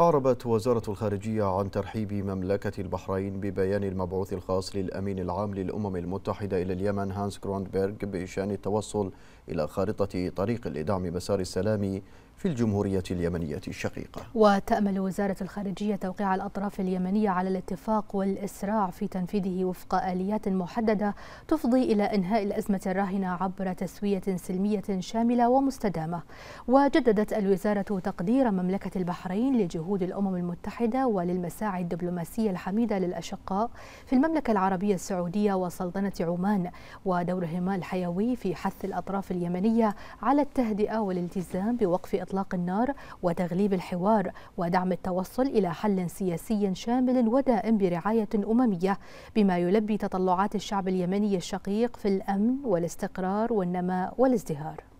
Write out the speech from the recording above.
أعربت وزارة الخارجية عن ترحيب مملكة البحرين ببيان المبعوث الخاص للأمين العام للأمم المتحدة إلى اليمن هانس كروندبرغ بشأن التوصل إلى خارطة طريق لدعم مسار السلام في الجمهورية اليمنية الشقيقة وتأمل وزارة الخارجية توقيع الأطراف اليمنية على الاتفاق والإسراع في تنفيذه وفق آليات محددة تفضي إلى إنهاء الأزمة الراهنة عبر تسوية سلمية شاملة ومستدامة وجددت الوزارة تقدير مملكة البحرين لجهود الأمم المتحدة وللمساعي الدبلوماسية الحميدة للأشقاء في المملكة العربية السعودية وسلطنة عمان ودورهما الحيوي في حث الأطراف اليمنية على التهدئة والالتزام بوقف إطلاق النار وتغليب الحوار ودعم التوصل إلى حل سياسي شامل ودائم برعاية أممية بما يلبي تطلعات الشعب اليمني الشقيق في الأمن والاستقرار والنماء والازدهار